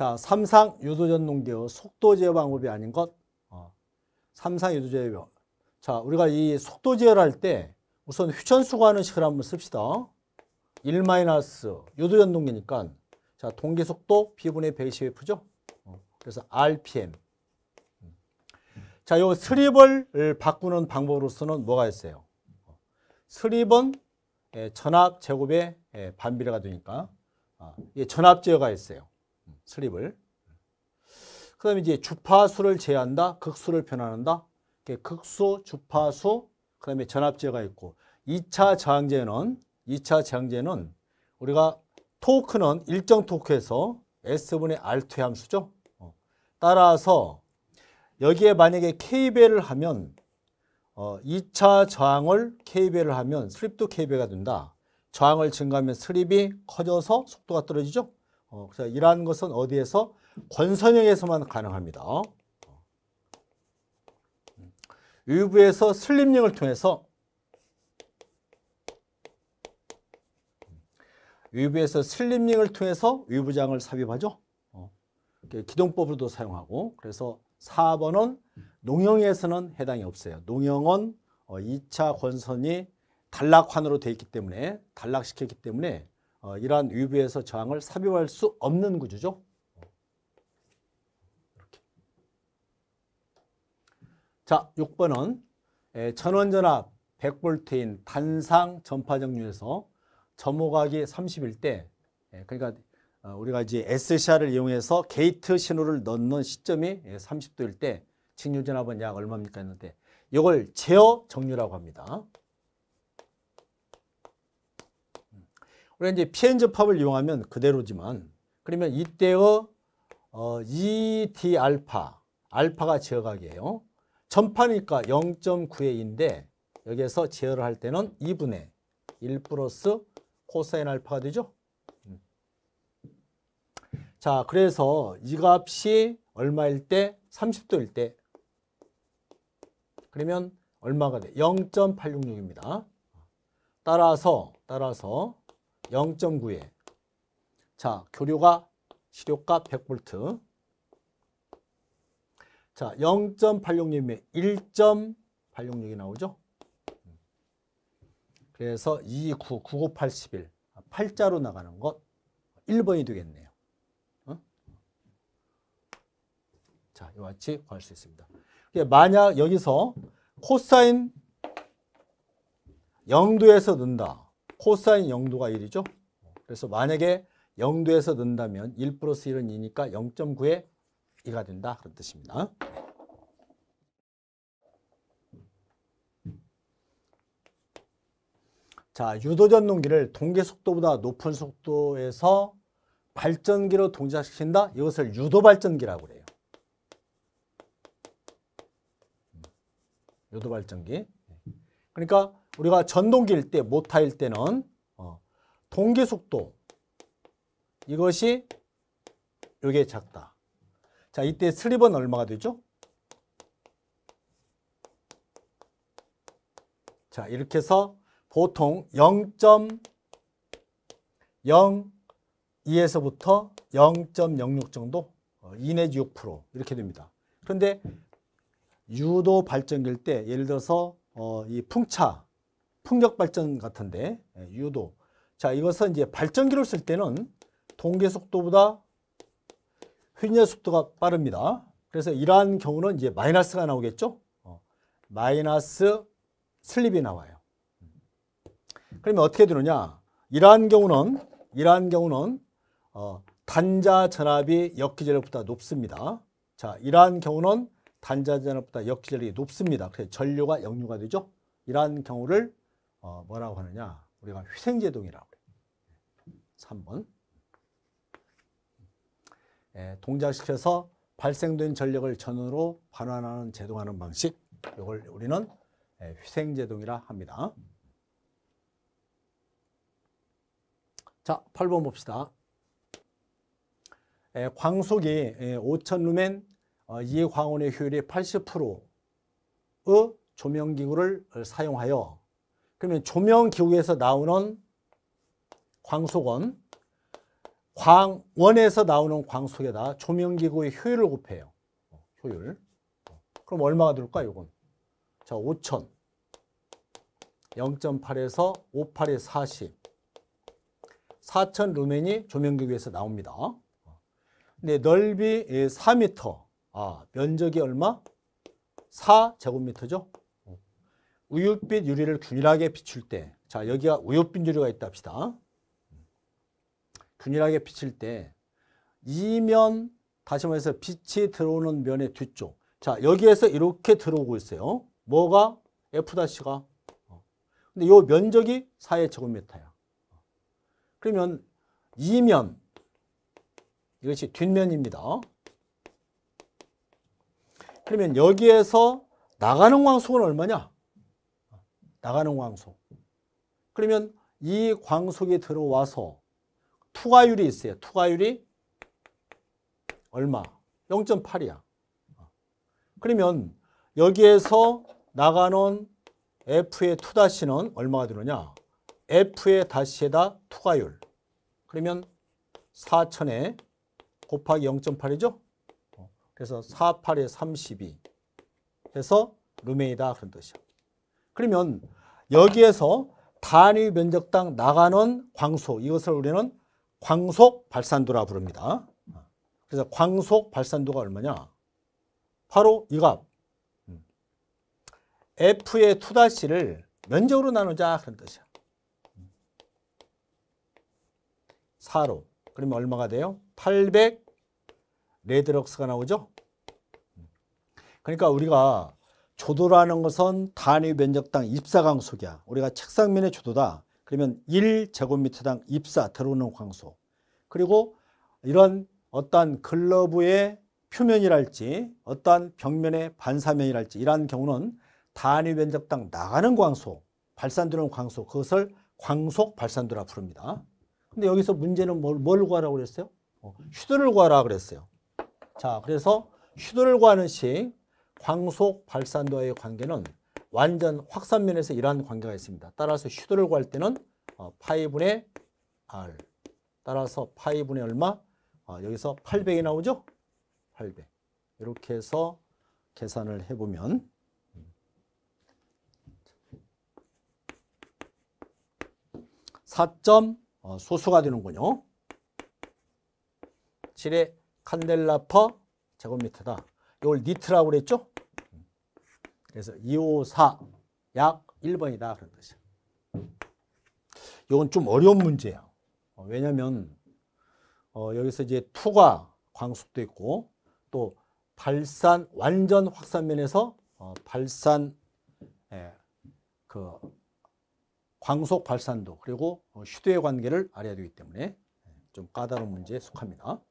자, 삼상 유도전 농계의 속도 제어 방법이 아닌 것. 어. 삼상 유도 제어. 자, 우리가 이 속도 제어를 할 때 우선 휘천수가 하는 식을 한번 씁시다. 1 유도전 동계니까 자, 동계 속도 b분의 120f죠. 어, 그래서 rpm. 자, 요 스립을 바꾸는 방법으로서는 뭐가 있어요? 어, 스립은 예, 전압 제곱의 예, 반비례가 되니까 아, 전압 제어가 있어요. 슬립을. 그 다음에 이제 주파수를 제한다, 극수를 변환한다. 극수, 주파수, 그 다음에 전압제가 있고 2차 저항제는 2차 저항제는 우리가 토크는 일정 토크에서 S분의 R2의 함수죠. 어. 따라서 여기에 만약에 K배를 하면 어, 2차 저항을 K배를 하면 슬립도 K배가 된다. 저항을 증가하면 슬립이 커져서 속도가 떨어지죠. 어, 그래서 이러한 것은 어디에서 권선형에서만 가능합니다. 유부에서 어. 슬림링을 통해서 유부에서 슬림링을 통해서 유부장을 삽입하죠. 어. 기동법으로도 사용하고 그래서 4번은 농영에서는 해당이 없어요. 농영은 2차 어, 권선이 단락환으로 되어 있기 때문에 단락시켰기 때문에 어, 이러한 위부에서 저항을 삽입할 수 없는 구조죠. 이렇게. 자, 6번은 전원전압 100V인 단상 전파 정류에서 점호각이 31대 그러니까 어, 우리가 이제 S샤를 이용해서 게이트 신호를 넣는 시점이 30도일 때 직류전압은 약 얼마입니까 했는데 이걸 제어 정류라고 합니다. 우리가 그러니까 이제 p n 접합을 이용하면 그대로지만 그러면 이때의 어, ET 알파, 알파가 제어각이에요. 전파니까 0.9A인데 여기에서 제어를 할 때는 2분의 1 플러스 코사인 알파가 되죠. 음. 자, 그래서 이 값이 얼마일 때? 30도일 때. 그러면 얼마가 돼? 0.866입니다. 따라서, 따라서 0.9에 자 교류가 시료가 100V 자0 8 6 6이 1.866이 나오죠. 그래서 2, 9, 9, 9, 8, 1 8자로 나가는 것 1번이 되겠네요. 어? 자, 이와 같이 구할 수 있습니다. 만약 여기서 코사인 0도에서 는다. 코사인 0도가 1이죠. 그래서 만약에 0도에서 는다면1 플러스 1은 2니까 0.9에 2가 된다. 그런 뜻입니다. 자, 유도전 농기를 동계 속도보다 높은 속도에서 발전기로 동작시킨다. 이것을 유도 발전기라고 그요 유도 발전기. 그러니까 우리가 전동기일 때, 모타일 때는 어, 동기 속도 이것이 요게 작다. 자, 이때 슬립은 얼마가 되죠? 자, 이렇게 해서 보통 0.02에서부터 0.06 정도 2 어, 내지 6% 이렇게 됩니다. 그런데 유도 발전기일 때 예를 들어서 어, 이 풍차 풍력 발전 같은데 예, 유도. 자, 이것은 이제 발전기를 쓸 때는 동계 속도보다 휘냐 속도가 빠릅니다. 그래서 이러한 경우는 이제 마이너스가 나오겠죠? 어, 마이너스 슬립이 나와요. 그러면 어떻게 되느냐? 이러한 경우는 이러한 경우는 어, 단자 전압이 역기전압보다 높습니다. 자, 이러한 경우는 단자 전압보다 역기전압이 높습니다. 그래서 전류가 역류가 되죠. 이러한 경우를 어, 뭐라고 하느냐? 우리가 휘생제동이라고 그요 3번. 예, 동작시켜서 발생된 전력을 전으로 반환하는 제동하는 방식. 이걸 우리는 예, 휘생제동이라 합니다. 자, 8번 봅시다. 예, 광속이 5천 예, 루멘 어, 이광원의 효율이 80%의 조명기구를 사용하여 그러면 조명 기구에서 나오는 광속은 광원에서 나오는 광속에다 조명 기구의 효율을 곱해요. 효율. 그럼 얼마가 들까 요건? 자, 5 0 0.8에서 0 0 58에 40. 4 0 0 0 루멘이 조명 기구에서 나옵니다. 네, 넓이 4m. 예, 아, 면적이 얼마? 4제곱미터죠. 우윳빛 유리를 균일하게 비출 때, 자, 여기가 우윳빛 유리가 있다 합시다. 균일하게 비칠 때, 이면, 다시 말해서 빛이 들어오는 면의 뒤쪽. 자, 여기에서 이렇게 들어오고 있어요. 뭐가? F-가. 근데 요 면적이 4의 제곱미터야. 그러면 이면, 이것이 뒷면입니다. 그러면 여기에서 나가는 광속은 얼마냐? 나가는 광속. 그러면 이 광속이 들어와서 투과율이 있어요. 투과율이 얼마? 0.8이야. 그러면 여기에서 나가는 F의 투다시는 얼마가 들어냐 F의 다시에다 투과율. 그러면 4천에 곱하기 0.8이죠? 그래서 48에 32 해서 루메이다 그런 뜻이야. 그러면 여기에서 단위 면적당 나가는 광속 이것을 우리는 광속 발산도라 부릅니다. 그래서 광속 발산도가 얼마냐? 바로 이 값. F의 2-를 면적으로 나누자 그런 뜻이야. 4로. 그러면 얼마가 돼요? 800 레드럭스가 나오죠? 그러니까 우리가 조도라는 것은 단위 면적당 입사광 속이야. 우리가 책상면의 조도다. 그러면 1제곱미터당 입사 들어오는 광소. 그리고 이런 어떤 글러브의 표면이랄지 어떤 벽면의 반사면이랄지 이러한 경우는 단위 면적당 나가는 광소, 발산되는 광소 그것을 광속 발산도라 부릅니다. 근데 여기서 문제는 뭘, 뭘 구하라고 그랬어요? 어, 슈드를 구하라 그랬어요. 자, 그래서 휴도를 구하는 식 광속 발산도와의 관계는 완전 확산면에서 이러한 관계가 있습니다. 따라서 슈도를 구할 때는 어, 파이분의 R 따라서 파이분의 얼마? 어, 여기서 800이 나오죠? 800 이렇게 해서 계산을 해보면 사 어, 소수가 되는군요. 7의 칸델라퍼 제곱미터다. 이걸 니트라고 그랬죠? 그래서 254, 약 1번이다. 그런 뜻이야. 이건 좀 어려운 문제야. 어, 왜냐면, 어, 여기서 이제 투가 광속도 있고, 또 발산, 완전 확산면에서 어, 발산, 예, 그, 광속 발산도, 그리고 어, 휴도의 관계를 알아야 되기 때문에 좀 까다로운 문제에 속합니다.